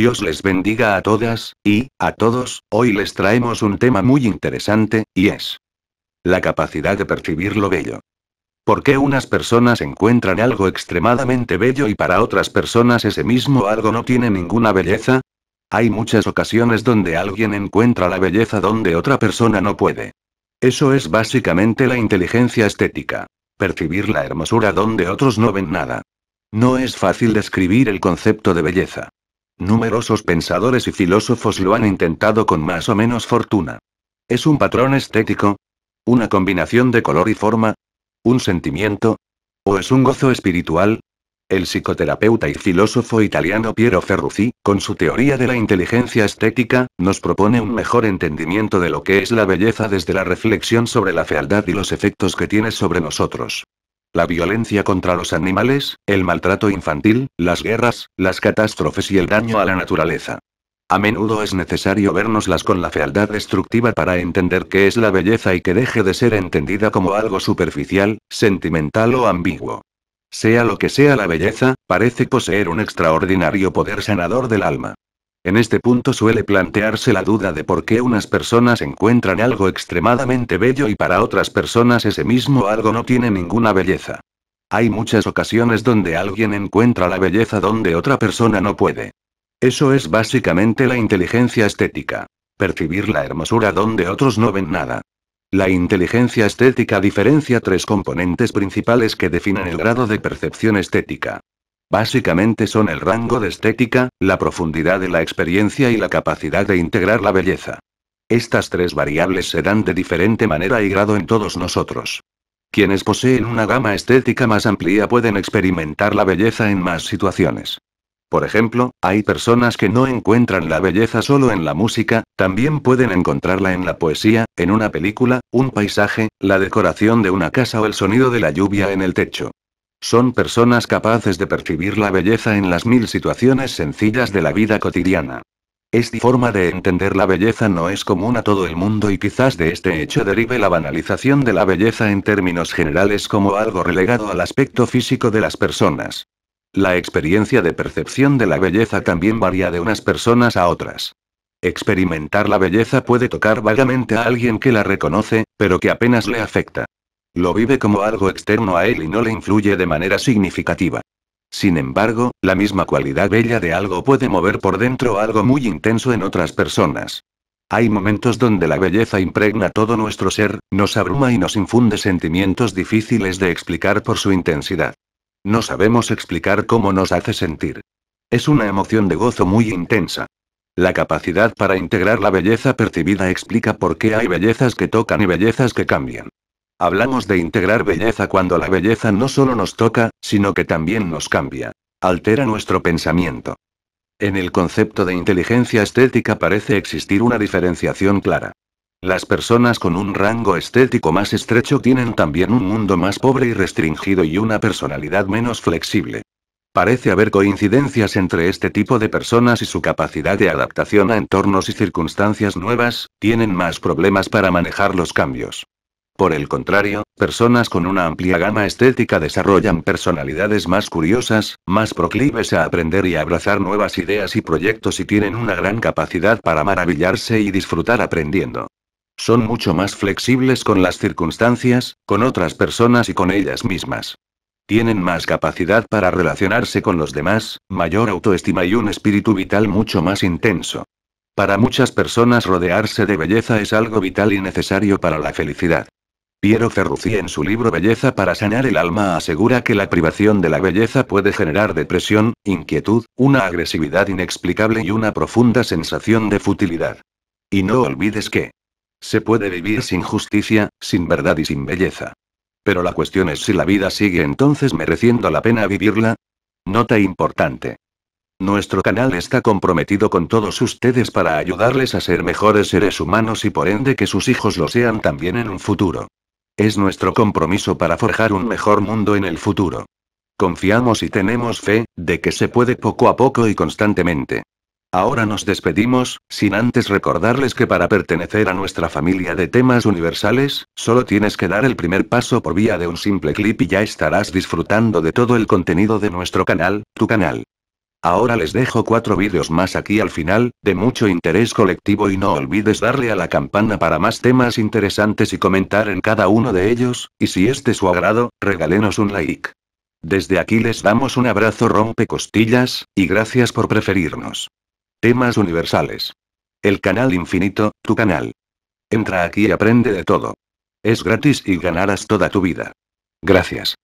Dios les bendiga a todas, y, a todos, hoy les traemos un tema muy interesante, y es la capacidad de percibir lo bello. ¿Por qué unas personas encuentran algo extremadamente bello y para otras personas ese mismo algo no tiene ninguna belleza? Hay muchas ocasiones donde alguien encuentra la belleza donde otra persona no puede. Eso es básicamente la inteligencia estética. Percibir la hermosura donde otros no ven nada. No es fácil describir el concepto de belleza. Numerosos pensadores y filósofos lo han intentado con más o menos fortuna. Es un patrón estético, una combinación de color y forma, un sentimiento, o es un gozo espiritual. El psicoterapeuta y filósofo italiano Piero Ferrucci, con su teoría de la inteligencia estética, nos propone un mejor entendimiento de lo que es la belleza desde la reflexión sobre la fealdad y los efectos que tiene sobre nosotros. La violencia contra los animales, el maltrato infantil, las guerras, las catástrofes y el daño a la naturaleza. A menudo es necesario vernoslas con la fealdad destructiva para entender qué es la belleza y que deje de ser entendida como algo superficial, sentimental o ambiguo. Sea lo que sea la belleza, parece poseer un extraordinario poder sanador del alma. En este punto suele plantearse la duda de por qué unas personas encuentran algo extremadamente bello y para otras personas ese mismo algo no tiene ninguna belleza. Hay muchas ocasiones donde alguien encuentra la belleza donde otra persona no puede. Eso es básicamente la inteligencia estética. Percibir la hermosura donde otros no ven nada. La inteligencia estética diferencia tres componentes principales que definen el grado de percepción estética. Básicamente son el rango de estética, la profundidad de la experiencia y la capacidad de integrar la belleza. Estas tres variables se dan de diferente manera y grado en todos nosotros. Quienes poseen una gama estética más amplia pueden experimentar la belleza en más situaciones. Por ejemplo, hay personas que no encuentran la belleza solo en la música, también pueden encontrarla en la poesía, en una película, un paisaje, la decoración de una casa o el sonido de la lluvia en el techo. Son personas capaces de percibir la belleza en las mil situaciones sencillas de la vida cotidiana. Esta forma de entender la belleza no es común a todo el mundo y quizás de este hecho derive la banalización de la belleza en términos generales como algo relegado al aspecto físico de las personas. La experiencia de percepción de la belleza también varía de unas personas a otras. Experimentar la belleza puede tocar vagamente a alguien que la reconoce, pero que apenas le afecta. Lo vive como algo externo a él y no le influye de manera significativa. Sin embargo, la misma cualidad bella de algo puede mover por dentro algo muy intenso en otras personas. Hay momentos donde la belleza impregna todo nuestro ser, nos abruma y nos infunde sentimientos difíciles de explicar por su intensidad. No sabemos explicar cómo nos hace sentir. Es una emoción de gozo muy intensa. La capacidad para integrar la belleza percibida explica por qué hay bellezas que tocan y bellezas que cambian. Hablamos de integrar belleza cuando la belleza no solo nos toca, sino que también nos cambia. Altera nuestro pensamiento. En el concepto de inteligencia estética parece existir una diferenciación clara. Las personas con un rango estético más estrecho tienen también un mundo más pobre y restringido y una personalidad menos flexible. Parece haber coincidencias entre este tipo de personas y su capacidad de adaptación a entornos y circunstancias nuevas, tienen más problemas para manejar los cambios. Por el contrario, personas con una amplia gama estética desarrollan personalidades más curiosas, más proclives a aprender y abrazar nuevas ideas y proyectos y tienen una gran capacidad para maravillarse y disfrutar aprendiendo. Son mucho más flexibles con las circunstancias, con otras personas y con ellas mismas. Tienen más capacidad para relacionarse con los demás, mayor autoestima y un espíritu vital mucho más intenso. Para muchas personas rodearse de belleza es algo vital y necesario para la felicidad. Piero Ferrucci en su libro Belleza para sanar el alma asegura que la privación de la belleza puede generar depresión, inquietud, una agresividad inexplicable y una profunda sensación de futilidad. Y no olvides que se puede vivir sin justicia, sin verdad y sin belleza. Pero la cuestión es si la vida sigue entonces mereciendo la pena vivirla. Nota importante. Nuestro canal está comprometido con todos ustedes para ayudarles a ser mejores seres humanos y por ende que sus hijos lo sean también en un futuro. Es nuestro compromiso para forjar un mejor mundo en el futuro. Confiamos y tenemos fe, de que se puede poco a poco y constantemente. Ahora nos despedimos, sin antes recordarles que para pertenecer a nuestra familia de temas universales, solo tienes que dar el primer paso por vía de un simple clip y ya estarás disfrutando de todo el contenido de nuestro canal, tu canal. Ahora les dejo cuatro vídeos más aquí al final, de mucho interés colectivo y no olvides darle a la campana para más temas interesantes y comentar en cada uno de ellos, y si es de su agrado, regálenos un like. Desde aquí les damos un abrazo rompecostillas, y gracias por preferirnos. Temas universales. El canal infinito, tu canal. Entra aquí y aprende de todo. Es gratis y ganarás toda tu vida. Gracias.